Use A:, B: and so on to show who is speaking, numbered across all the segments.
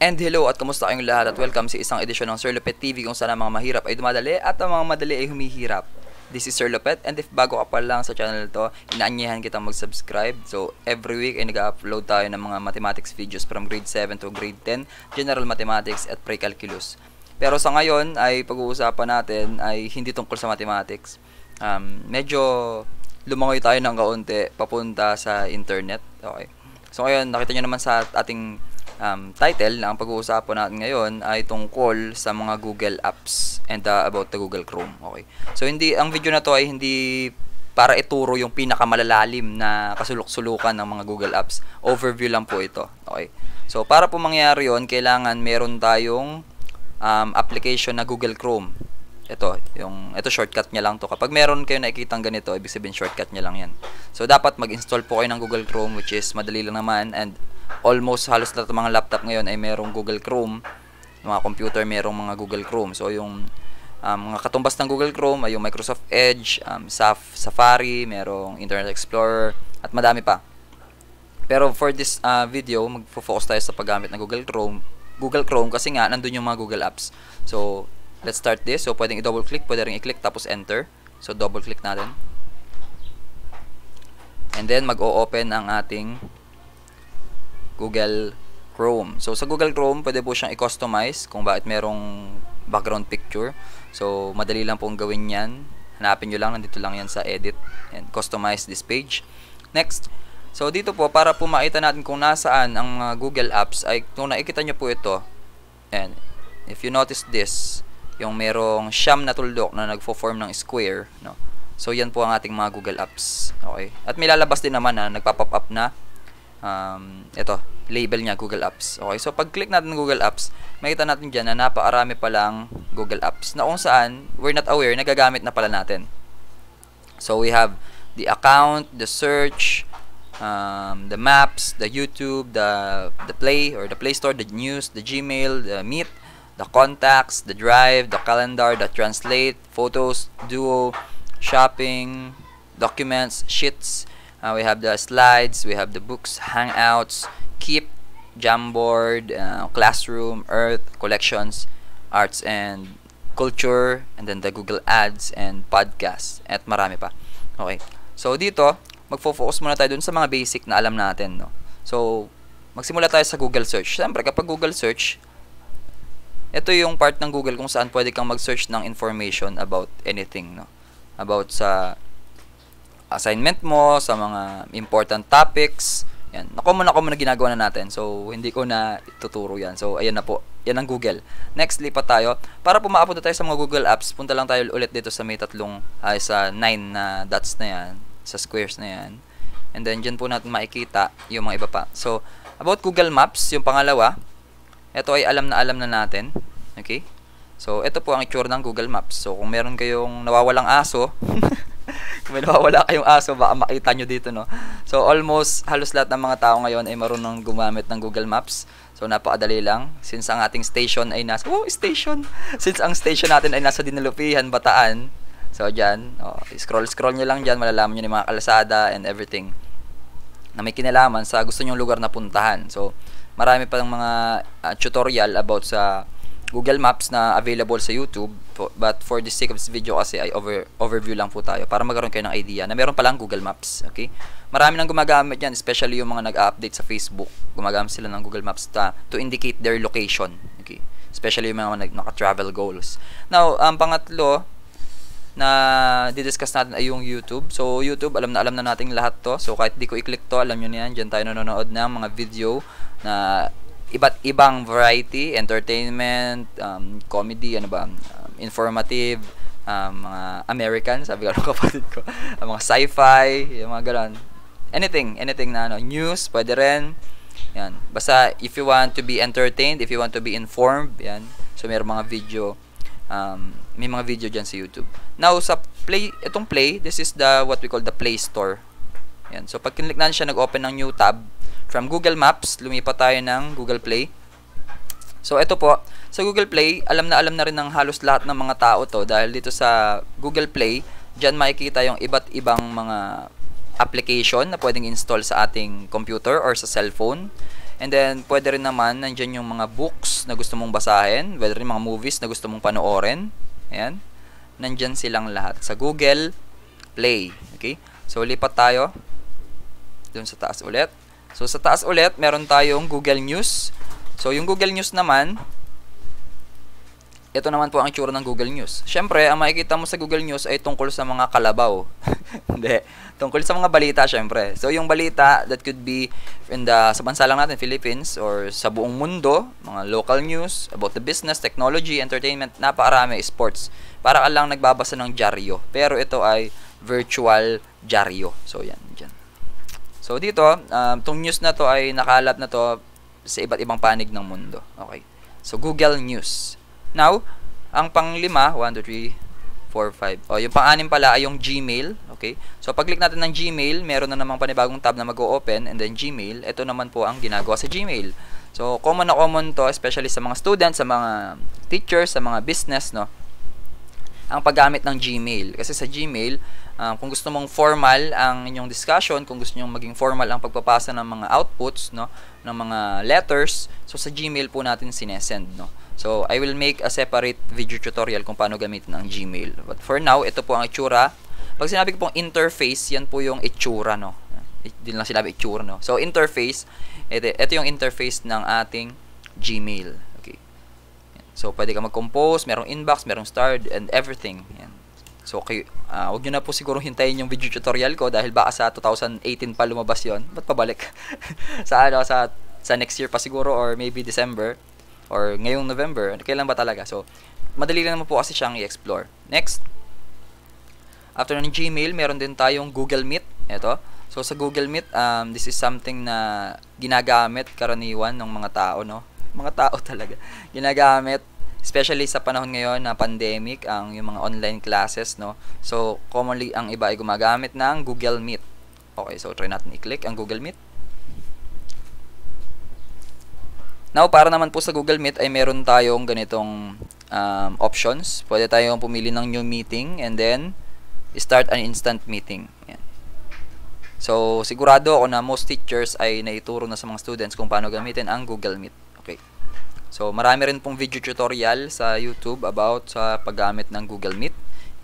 A: And hello at kumusta kayong lahat at welcome sa isang edisyon ng Sir Lopet TV kung saan ang mga mahirap ay dumadali at ang mga madali ay humihirap. This is Sir Lopet and if bago ka pa lang sa channel to, inaanyahan kitang mag-subscribe. So every week ay nag-upload tayo ng mga mathematics videos from grade 7 to grade 10, general mathematics at pre-calculus. Pero sa ngayon ay pag-uusapan natin ay hindi tungkol sa mathematics. Um, medyo lumangoy tayo ng kaunti papunta sa internet. Okay. So ngayon, nakita nyo naman sa ating um, title na ang pag-uusapan natin ngayon ay tungkol sa mga Google Apps and uh, about the Google Chrome. Okay. So hindi ang video na to ay hindi para ituro yung pinakamalalalim na kasulok-sulukan ng mga Google Apps. Overview lang po ito. Okay. So para po mangyari 'yon, kailangan meron tayong um, application na Google Chrome. Ito, yung ito shortcut niya lang to. Kapag meron kayo nakikitang ganito, ibig sabihin shortcut niya lang 'yan. So dapat mag-install po kayo ng Google Chrome which is madali lang naman and almost halos lahat ng mga laptop ngayon ay merong Google Chrome. Mga computer merong mga Google Chrome. So yung um, mga katumbas ng Google Chrome ay yung Microsoft Edge, um, Saf Safari, merong Internet Explorer at madami pa. Pero for this uh, video, magfo-focus tayo sa paggamit ng Google Chrome. Google Chrome kasi nga nandoon yung mga Google apps. So let's start this. So pwedeng i-double click, pwede ring i-click tapos enter. So double click natin. And then mag-o-open ang ating Google Chrome. So, sa Google Chrome, pwede po siyang i-customize kung bakit merong background picture. So, madali lang pong gawin yan. Hanapin nyo lang, nandito lang yan sa edit and customize this page. Next, so dito po, para po makita natin kung nasaan ang uh, Google Apps, ay kung nakikita nyo po ito, and if you notice this, yung merong siyam na tuldok na nagfo-form ng square, no? So, yan po ang ating mga Google Apps. Okay. At may lalabas din naman na nagpa-pop up na um, ito, label niya Google Apps. Okay, so pag-click natin Google Apps, makita natin dyan na napakarami palang Google Apps na kung saan we're not aware nagagamit na pala natin. So we have the account, the search, um, the maps, the YouTube, the the Play or the Play Store, the news, the Gmail, the Meet, the contacts, the drive, the calendar, the translate, photos, duo, shopping, documents, sheets, Uh, we have the slides, we have the books, hangouts, keep, Jamboard, uh, Classroom, Earth, Collections, Arts and Culture, and then the Google Ads and Podcast, at marami pa. Okay. So, dito, magfo-focus muna tayo dun sa mga basic na alam natin. No? So, magsimula tayo sa Google Search. Siyempre, kapag Google Search, ito yung part ng Google kung saan pwede kang mag-search ng information about anything. No? About sa assignment mo, sa mga important topics. Yan. Common muna, common muna ginagawa na natin. So, hindi ko na ituturo yan. So, ayan na po. Yan ang Google. Next, lipat tayo. Para pumapunta tayo sa mga Google Apps, punta lang tayo ulit dito sa may tatlong, ay sa 9 na dots na yan, sa squares na yan. And then, dyan po natin makikita yung mga iba pa. So, about Google Maps, yung pangalawa, ito ay alam na alam na natin. Okay? So, ito po ang itsura ng Google Maps. So, kung meron kayong nawawalang aso, Kung may nawawala kayong aso, baka makita nyo dito, no? So, almost halos lahat ng mga tao ngayon ay marunong gumamit ng Google Maps. So, napakadali lang. Since ang ating station ay nasa... Oh, station! Since ang station natin ay nasa Dinalupihan, Bataan. So, diyan Oh, scroll-scroll nyo lang diyan Malalaman nyo ng mga kalasada and everything na may kinalaman sa gusto nyong lugar na puntahan. So, marami pa ng mga uh, tutorial about sa Google Maps na available sa YouTube but for the sake of this video kasi ay over, overview lang po tayo para magkaroon kayo ng idea na meron palang Google Maps okay marami nang gumagamit yan especially yung mga nag-update sa Facebook gumagamit sila ng Google Maps ta, to indicate their location okay especially yung mga naka-travel goals now ang pangatlo na didiscuss natin ay yung YouTube. So, YouTube, alam na alam na natin lahat to. So, kahit di ko i-click to, alam nyo na yan. Diyan tayo nanonood ng mga video na iba't ibang variety, entertainment, um, comedy, ano ba, um, informative, um, mga American, sabi ko ng kapatid ko, mga sci-fi, yung mga ganun. Anything, anything na ano, news, pwede rin. Yan. Basta if you want to be entertained, if you want to be informed, yan. So may mga video um, may mga video diyan sa YouTube. Now sa play, itong play, this is the what we call the Play Store. Yan. So pag kinlik kinliknan siya, nag-open ng new tab From Google Maps, lumipat tayo ng Google Play. So, ito po, sa Google Play, alam na alam na rin ng halos lahat ng mga tao to dahil dito sa Google Play, diyan makikita yung iba't ibang mga application na pwedeng install sa ating computer or sa cellphone. And then, pwede rin naman, nandyan yung mga books na gusto mong basahin, whether yung mga movies na gusto mong panoorin. Ayan. Nandyan silang lahat sa Google Play. Okay? So, lipat tayo dun sa taas ulit. So, sa taas ulit, meron tayong Google News. So, yung Google News naman, ito naman po ang itsura ng Google News. Siyempre, ang makikita mo sa Google News ay tungkol sa mga kalabaw. Hindi. Tungkol sa mga balita, siyempre. So, yung balita, that could be in the, sa bansa lang natin, Philippines, or sa buong mundo, mga local news, about the business, technology, entertainment, napakarami, sports. Para ka lang nagbabasa ng dyaryo. Pero ito ay virtual dyaryo. So, yan. Dyan. So dito, um, tong news na to ay nakalat na to sa iba't ibang panig ng mundo. Okay. So Google News. Now, ang panglima, 1 2 3 4 5. Oh, yung pang-anim pala ay yung Gmail, okay? So pag-click natin ng Gmail, meron na namang panibagong tab na mag-o-open and then Gmail, ito naman po ang ginagawa sa Gmail. So common na common to especially sa mga students, sa mga teachers, sa mga business, no? Ang paggamit ng Gmail kasi sa Gmail Um, kung gusto mong formal ang inyong discussion, kung gusto nyong maging formal ang pagpapasa ng mga outputs, no, ng mga letters, so sa Gmail po natin sinesend, no. So, I will make a separate video tutorial kung paano gamitin ang Gmail. But for now, ito po ang itsura. Pag sinabi ko pong interface, yan po yung itsura, no. Hindi lang sinabi itsura, no. So, interface, ito, ito yung interface ng ating Gmail. Okay. So, pwede ka mag-compose, merong inbox, merong starred, and everything. Yan. So, okay, uh, huwag nyo na po siguro hintayin yung video tutorial ko dahil baka sa 2018 pa lumabas yon Ba't pabalik? sa, ano, sa, sa next year pa siguro or maybe December or ngayong November. Kailan ba talaga? So, madali lang naman po kasi siyang i-explore. Next, after ng Gmail, meron din tayong Google Meet. Ito. So, sa Google Meet, um, this is something na ginagamit karaniwan ng mga tao, no? Mga tao talaga. Ginagamit especially sa panahon ngayon na pandemic ang yung mga online classes no so commonly ang iba ay gumagamit ng Google Meet okay so try natin i-click ang Google Meet now para naman po sa Google Meet ay meron tayong ganitong um, options pwede tayong pumili ng new meeting and then start an instant meeting Yan. So, sigurado ako na most teachers ay naituro na sa mga students kung paano gamitin ang Google Meet. So, marami rin pong video tutorial sa YouTube about sa paggamit ng Google Meet.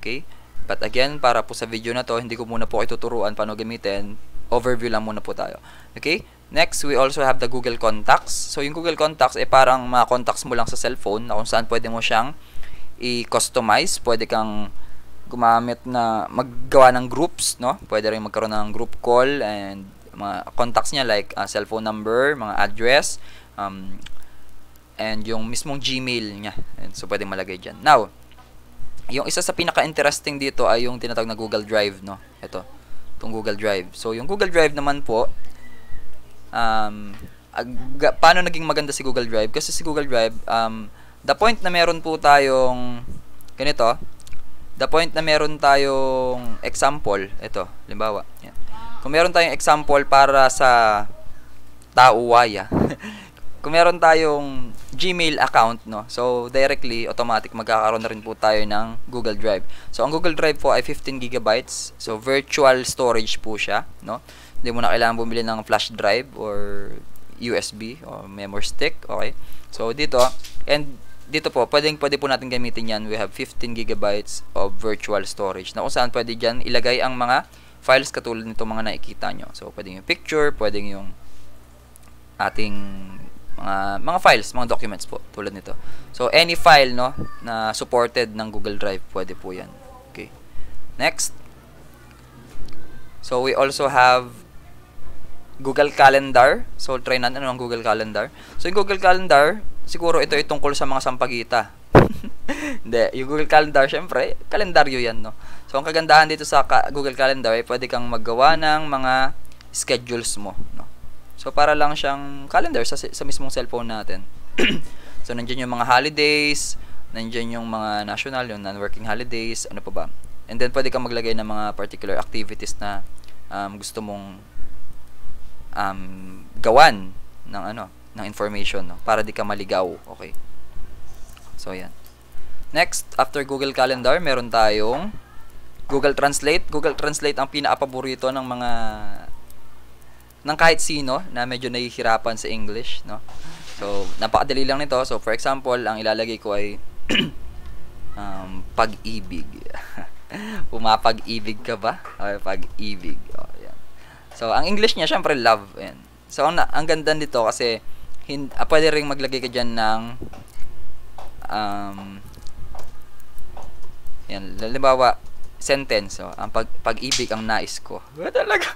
A: Okay? But again, para po sa video na to, hindi ko muna po ituturuan paano gamitin. Overview lang muna po tayo. Okay? Next, we also have the Google Contacts. So, yung Google Contacts ay eh, parang mga contacts mo lang sa cellphone na kung saan pwede mo siyang i-customize. Pwede kang gumamit na maggawa ng groups, no? Pwede rin magkaroon ng group call and mga contacts niya like uh, cellphone number, mga address, um, and yung mismong Gmail niya. And so, pwedeng malagay diyan. Now, yung isa sa pinaka-interesting dito ay yung tinatawag na Google Drive, no? Ito, itong Google Drive. So, yung Google Drive naman po, um, ag- paano naging maganda si Google Drive? Kasi si Google Drive, um, the point na meron po tayong ganito, the point na meron tayong example, ito, limbawa, yan. Kung meron tayong example para sa tauwaya, kung meron tayong Gmail account, no? So, directly, automatic, magkakaroon na rin po tayo ng Google Drive. So, ang Google Drive po ay 15 gigabytes. So, virtual storage po siya, no? Hindi mo na kailangan bumili ng flash drive or USB or memory stick, okay? So, dito, and dito po, pwedeng pwede po natin gamitin yan. We have 15 gigabytes of virtual storage na kung saan pwede diyan ilagay ang mga files katulad nito mga nakikita nyo. So, pwedeng yung picture, pwedeng yung ating mga mga files, mga documents po tulad nito. So any file no na supported ng Google Drive, pwede po 'yan. Okay. Next. So we also have Google Calendar. So try natin ano ang Google Calendar. So yung Google Calendar, siguro ito ay tungkol sa mga sampagita. Hindi, yung Google Calendar, syempre, kalendaryo yan, no? So, ang kagandahan dito sa Google Calendar ay pwede kang maggawa ng mga schedules mo So, para lang siyang calendar sa, sa mismong cellphone natin. so, nandiyan yung mga holidays, nandiyan yung mga national, yung non-working holidays, ano pa ba. And then, pwede kang maglagay ng mga particular activities na um, gusto mong um, gawan ng ano, ng information, no? para di ka maligaw. Okay. So, yan. Next, after Google Calendar, meron tayong Google Translate. Google Translate ang pinaapaborito ng mga ng kahit sino na medyo nahihirapan sa English, no? So, napakadali lang nito. So, for example, ang ilalagay ko ay um, pag-ibig. Pumapag-ibig ka ba? Okay, pag-ibig. Oh, yan. So, ang English niya, syempre, love. Yan. So, ang, ang ganda nito kasi hin, ah, pwede rin maglagay ka dyan ng um, yan, halimbawa, sentence. Oh, ang pag, pag-ibig ang nais ko. Talaga.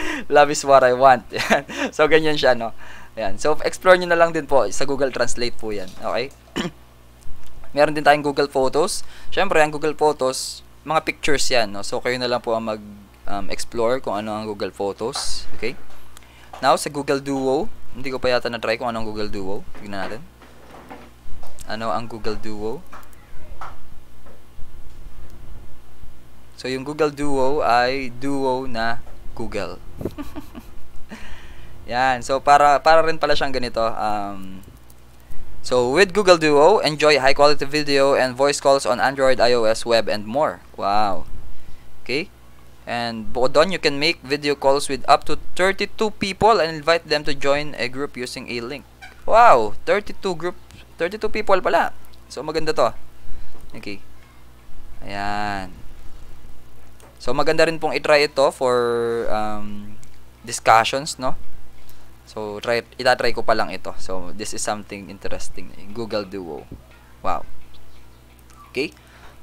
A: Love is what I want. so, ganyan siya, no? Ayan. So, explore nyo na lang din po. Sa Google Translate po yan. Okay? Meron din tayong Google Photos. Siyempre, ang Google Photos, mga pictures yan, no? So, kayo na lang po ang mag-explore um, kung ano ang Google Photos. Okay? Now, sa Google Duo, hindi ko pa yata na-try kung ano ang Google Duo. Tignan natin. Ano ang Google Duo? So, yung Google Duo ay duo na Google. Yan. So, para, para rin pala siyang ganito. Um, so, with Google Duo, enjoy high-quality video and voice calls on Android, iOS, web, and more. Wow. Okay? And bukod doon, you can make video calls with up to 32 people and invite them to join a group using a link. Wow! 32 group, 32 people pala. So, maganda to. Okay. Ayan. So maganda rin pong i-try ito for um, discussions, no? So try itatry ko pa lang ito. So this is something interesting, Google Duo. Wow. Okay?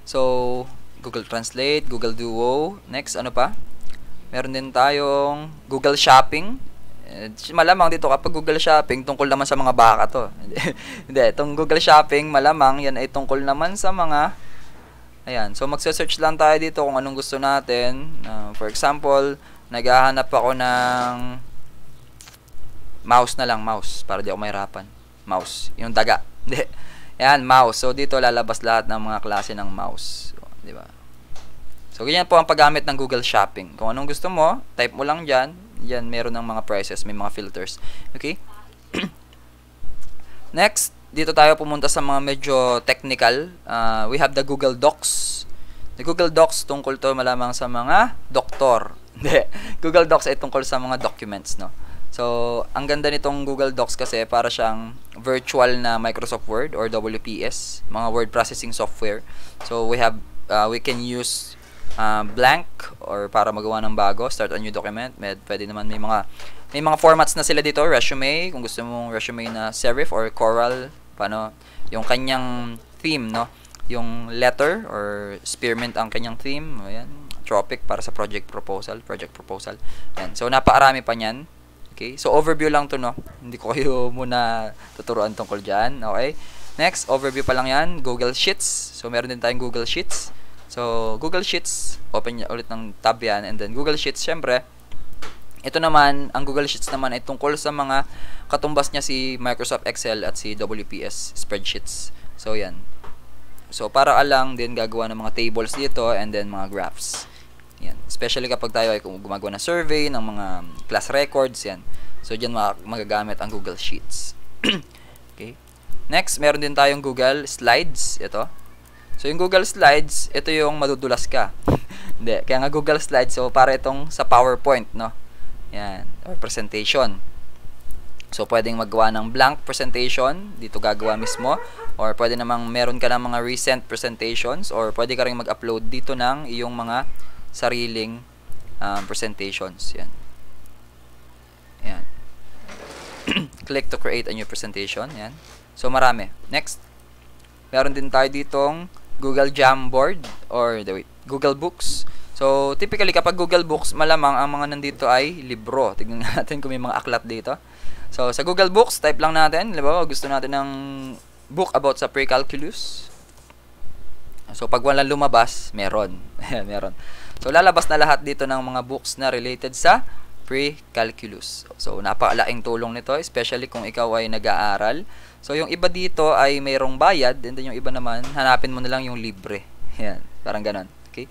A: So Google Translate, Google Duo, next ano pa? Meron din tayong Google Shopping. Eh, malamang dito kapag Google Shopping tungkol naman sa mga baka to. Hindi, itong Google Shopping malamang yan ay tungkol naman sa mga Ayan. So, magse-search lang tayo dito kung anong gusto natin. Uh, for example, naghahanap ako ng mouse na lang. Mouse. Para di ako mahirapan. Mouse. Yung daga. Hindi. Ayan, mouse. So, dito lalabas lahat ng mga klase ng mouse. So, di ba? So, ganyan po ang paggamit ng Google Shopping. Kung anong gusto mo, type mo lang diyan. Yan, meron ng mga prices. May mga filters. Okay? Next, dito tayo pumunta sa mga medyo technical. Uh, we have the Google Docs. The Google Docs tungkol to malamang sa mga doktor. Google Docs ay tungkol sa mga documents, no? So, ang ganda nitong Google Docs kasi para siyang virtual na Microsoft Word or WPS, mga word processing software. So, we have uh, we can use uh, blank or para magawa ng bago, start a new document. Med, pwede naman may mga may mga formats na sila dito, resume, kung gusto mong resume na serif or coral paano yung kanyang theme no yung letter or spearmint ang kanyang theme ayan tropic para sa project proposal project proposal ayan so napaarami pa niyan okay so overview lang to no hindi ko kayo muna tuturuan tungkol diyan okay next overview pa lang yan Google Sheets so meron din tayong Google Sheets so Google Sheets open niya ulit ng tab yan and then Google Sheets syempre ito naman, ang Google Sheets naman ay tungkol sa mga katumbas niya si Microsoft Excel at si WPS Spreadsheets. So, yan. So, para alang din gagawa ng mga tables dito and then mga graphs. Yan. Especially kapag tayo ay gumagawa ng survey, ng mga class records, yan. So, dyan magagamit ang Google Sheets. okay. Next, meron din tayong Google Slides. Ito. So, yung Google Slides, ito yung madudulas ka. Hindi. Kaya nga Google Slides, so para itong sa PowerPoint, no? Yan, or presentation. So, pwedeng maggawa ng blank presentation, dito gagawa mismo, or pwede namang meron ka ng mga recent presentations, or pwede ka rin mag-upload dito ng iyong mga sariling um, presentations. Yan. Yan. Click to create a new presentation. Yan. So, marami. Next. Meron din tayo ditong Google Jamboard, or the wait, Google Books. So, typically kapag Google Books, malamang ang mga nandito ay libro. Tignan natin kung may mga aklat dito. So, sa Google Books, type lang natin. ba? gusto natin ng book about sa pre-calculus. So, pag walang lumabas, meron. meron. So, lalabas na lahat dito ng mga books na related sa pre-calculus. So, napakalaking tulong nito, especially kung ikaw ay nag-aaral. So, yung iba dito ay mayroong bayad, and then yung iba naman, hanapin mo na lang yung libre. Yan, parang ganon. Okay?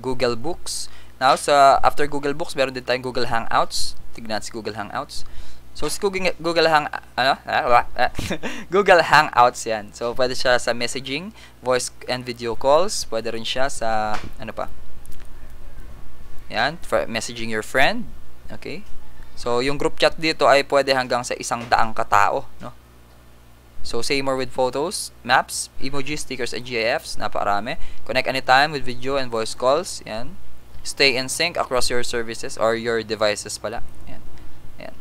A: Google Books. Now, sa after Google Books, meron din tayong Google Hangouts. Tignan si Google Hangouts. So, si Google, Google Hang... Ano? Ah, ah. Google Hangouts yan. So, pwede siya sa messaging, voice and video calls. Pwede rin siya sa... Ano pa? Yan. For Messaging your friend. Okay. So, yung group chat dito ay pwede hanggang sa isang daang katao. No? So, same more with photos, maps, emoji, stickers, and GIFs. Naparami. Connect anytime with video and voice calls. Yan. Stay in sync across your services or your devices pala. Yan. Yan.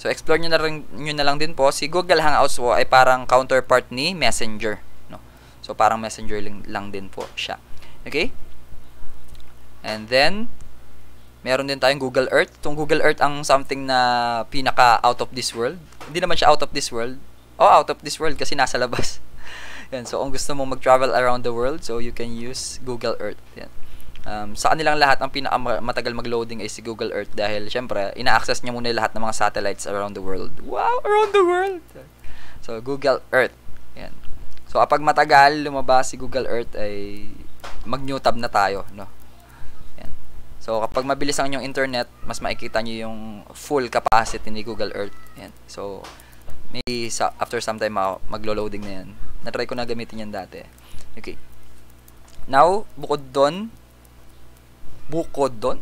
A: So, explore nyo na, rin, nyo na lang din po. Si Google Hangouts po ay parang counterpart ni Messenger. No? So, parang Messenger lang, lang din po siya. Okay? And then, meron din tayong Google Earth. Itong Google Earth ang something na pinaka out of this world. Hindi naman siya out of this world oh, out of this world kasi nasa labas. yan, so kung gusto mong mag-travel around the world, so you can use Google Earth. Yan. Um, sa kanilang lahat, ang pinakamatagal mag-loading ay si Google Earth dahil syempre, ina-access niya muna lahat ng mga satellites around the world. Wow, around the world! So, Google Earth. Yan. So, kapag matagal lumabas si Google Earth ay mag-new tab na tayo, no? Yan. So, kapag mabilis ang inyong internet, mas makikita niyo yung full capacity ni Google Earth. Yan. So, Maybe sa, after some time maglo-loading na yan. Na-try ko na gamitin yan dati. Okay. Now, bukod doon, bukod doon,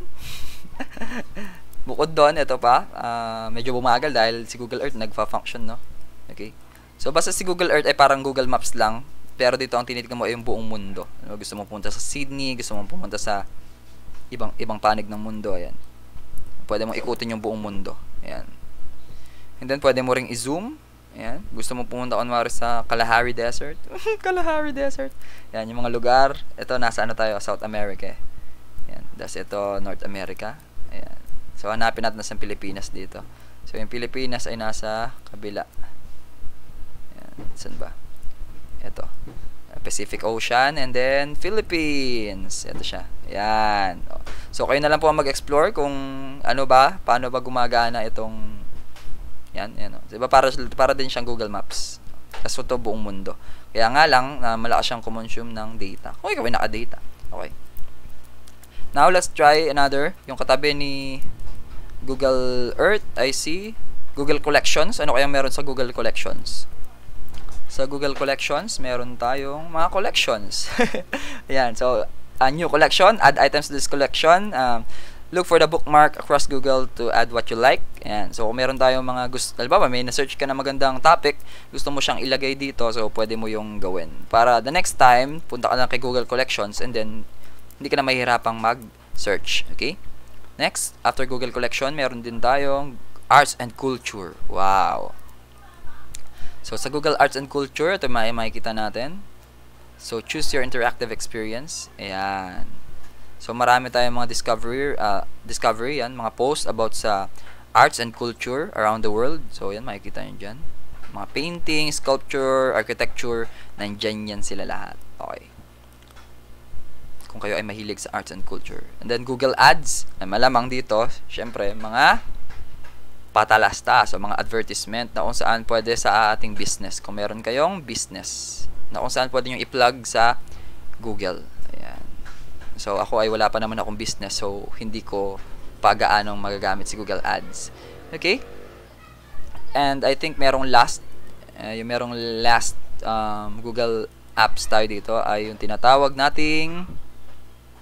A: bukod doon, ito pa, uh, medyo bumagal dahil si Google Earth nagfa-function, no? Okay. So, basta si Google Earth ay parang Google Maps lang, pero dito ang tinitingnan mo ay yung buong mundo. Ano, gusto mong pumunta sa Sydney, gusto mong pumunta sa ibang ibang panig ng mundo, ayan. Pwede mong ikutin yung buong mundo. Ayan. And then, pwede mo ring i-zoom. Ayan. Gusto mo pumunta kunwari sa Kalahari Desert. Kalahari Desert. Ayan, yung mga lugar. Ito, nasa ano tayo? South America. Eh. Ayan. Das ito, North America. Ayan. So, hanapin natin sa Pilipinas dito. So, yung Pilipinas ay nasa kabila. Ayan. Saan ba? Ito. Pacific Ocean and then Philippines. Ito siya. Ayan. So, kayo na lang po ang mag-explore kung ano ba, paano ba gumagana itong yan, yan. Oh. Diba para, para din siyang Google Maps. Kaso to buong mundo. Kaya nga lang, uh, malakas siyang kumonsume ng data. Okay, kawin naka-data. Okay. Now, let's try another. Yung katabi ni Google Earth, I see. Google Collections. Ano kaya meron sa Google Collections? Sa Google Collections, meron tayong mga collections. Ayan, so, a new collection, add items to this collection. Um, look for the bookmark across Google to add what you like. Ayan. So, kung meron tayong mga gusto, halimbawa may na-search ka na magandang topic, gusto mo siyang ilagay dito, so pwede mo yung gawin. Para the next time, punta ka lang kay Google Collections and then hindi ka na mahirapang mag-search. Okay? Next, after Google Collection, meron din tayong Arts and Culture. Wow! So, sa Google Arts and Culture, ito may makikita natin. So, choose your interactive experience. Ayan. So marami tayong mga discovery, uh, discovery yan, mga posts about sa arts and culture around the world. So yan, makikita niyo diyan. Mga painting, sculpture, architecture, nandiyan yan sila lahat. Okay. Kung kayo ay mahilig sa arts and culture. And then Google Ads, ay malamang dito, syempre, mga patalasta. So mga advertisement na kung saan pwede sa ating business. Kung meron kayong business na kung saan pwede nyo i-plug sa Google. Ayan. So ako ay wala pa naman akong business so hindi ko pagaanong magagamit si Google Ads. Okay? And I think merong last uh, yung merong last um, Google apps tayo dito ay yung tinatawag nating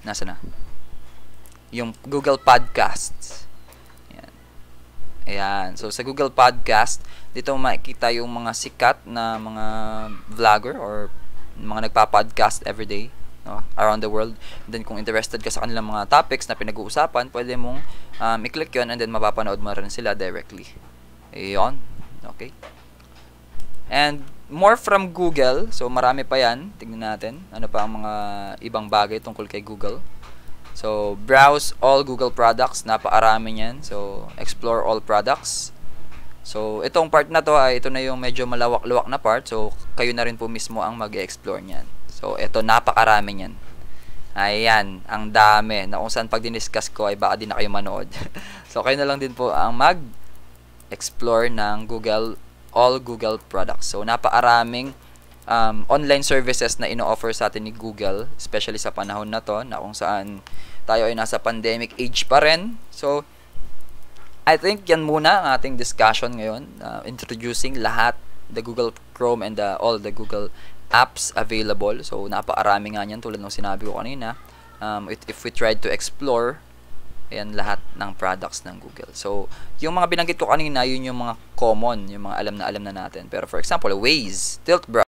A: nasa na? Yung Google Podcasts. Ayan. Ayan. So sa Google Podcast, dito makikita yung mga sikat na mga vlogger or mga nagpa-podcast everyday no, around the world. And then kung interested ka sa kanilang mga topics na pinag-uusapan, pwede mong um, i-click yon and then mapapanood mo rin sila directly. Ayon. Okay. And more from Google. So marami pa yan. Tingnan natin. Ano pa ang mga ibang bagay tungkol kay Google. So browse all Google products. Napaarami yan. So explore all products. So itong part na to ay ah, ito na yung medyo malawak-lawak na part. So kayo na rin po mismo ang mag-explore niyan. So, ito, napakarami niyan. Ayan, ang dami na kung saan pag diniscuss ko ay baka din na kayo manood. so, kayo na lang din po ang mag-explore ng Google, all Google products. So, napakaraming um, online services na ino-offer sa atin ni Google, especially sa panahon na to, na kung saan tayo ay nasa pandemic age pa rin. So, I think yan muna ang ating discussion ngayon, uh, introducing lahat the Google Chrome and the, all the Google apps available. So, napakarami nga niyan tulad ng sinabi ko kanina. Um, it, if we tried to explore, ayan lahat ng products ng Google. So, yung mga binanggit ko kanina, yun yung mga common, yung mga alam na alam na natin. Pero for example, Waze, Tilt Brush,